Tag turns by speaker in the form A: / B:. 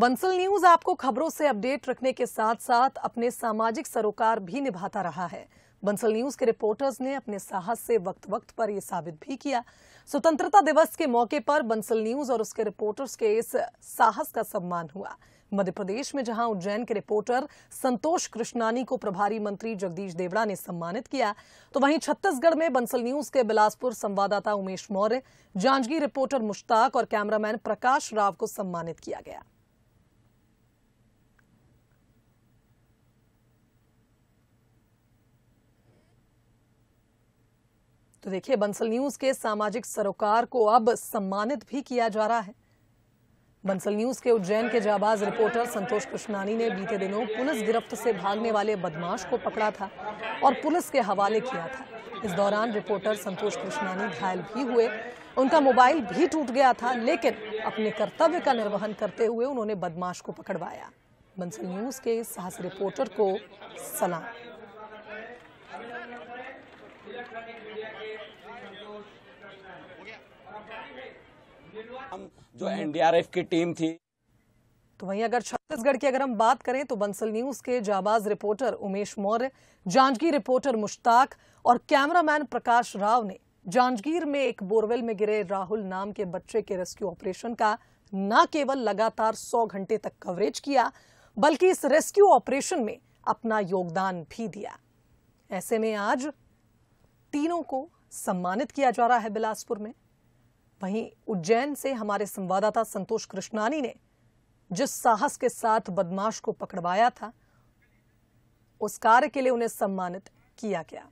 A: Bansal news आपको खबरों से अपडेट रखने के साथ साथ अपने सामाजिक सरोकार भी निभाता रहा है बंसल न्यूज के रिपोर्टर्स ने अपने साहस से वक्त वक्त पर यह साबित भी किया स्वतंत्रता दिवस के मौके पर बंसल न्यूज और उसके रिपोर्टर्स के इस साहस का सम्मान हुआ मध्य प्रदेश में जहां उज्जैन के रिपोर्टर संतोष कृष्णानी को प्रभारी मंत्री जगदीश देवड़ा ने सम्मानित किया तो वहीं छत्तीसगढ़ में बंसल न्यूज के बिलासपुर संवाददाता उमेश मौर्य जांजगीर रिपोर्टर मुश्ताक और कैमरामैन प्रकाश राव को सम्मानित किया गया तो देखिए बंसल न्यूज के सामाजिक सरोकार को अब सम्मानित भी किया जा रहा है बंसल न्यूज के उज्जैन के जाबाज रिपोर्टर संतोष कृष्णानी ने बीते दिनों पुलिस गिरफ्त से भागने वाले बदमाश को पकड़ा था और पुलिस के हवाले किया था इस दौरान रिपोर्टर संतोष कृष्णानी घायल भी हुए उनका मोबाइल भी टूट गया था लेकिन अपने कर्तव्य का निर्वहन करते हुए उन्होंने बदमाश को पकड़वाया बंसल न्यूज के साहस रिपोर्टर को सलाम
B: हम जो एनडीआरएफ की टीम थी
A: तो वहीं अगर छत्तीसगढ़ की अगर हम बात करें तो बंसल न्यूज के जाबाज रिपोर्टर उमेश मौर्य जांजगीर रिपोर्टर मुश्ताक और कैमरामैन प्रकाश राव ने जांजगीर में एक बोरवेल में गिरे राहुल नाम के बच्चे के रेस्क्यू ऑपरेशन का न केवल लगातार 100 घंटे तक कवरेज किया बल्कि इस रेस्क्यू ऑपरेशन में अपना योगदान भी दिया ऐसे में आज तीनों को सम्मानित किया जा रहा है बिलासपुर में वहीं उज्जैन से हमारे संवाददाता संतोष कृष्णानी ने जिस साहस के साथ बदमाश को पकड़वाया था उस कार्य के लिए उन्हें सम्मानित किया गया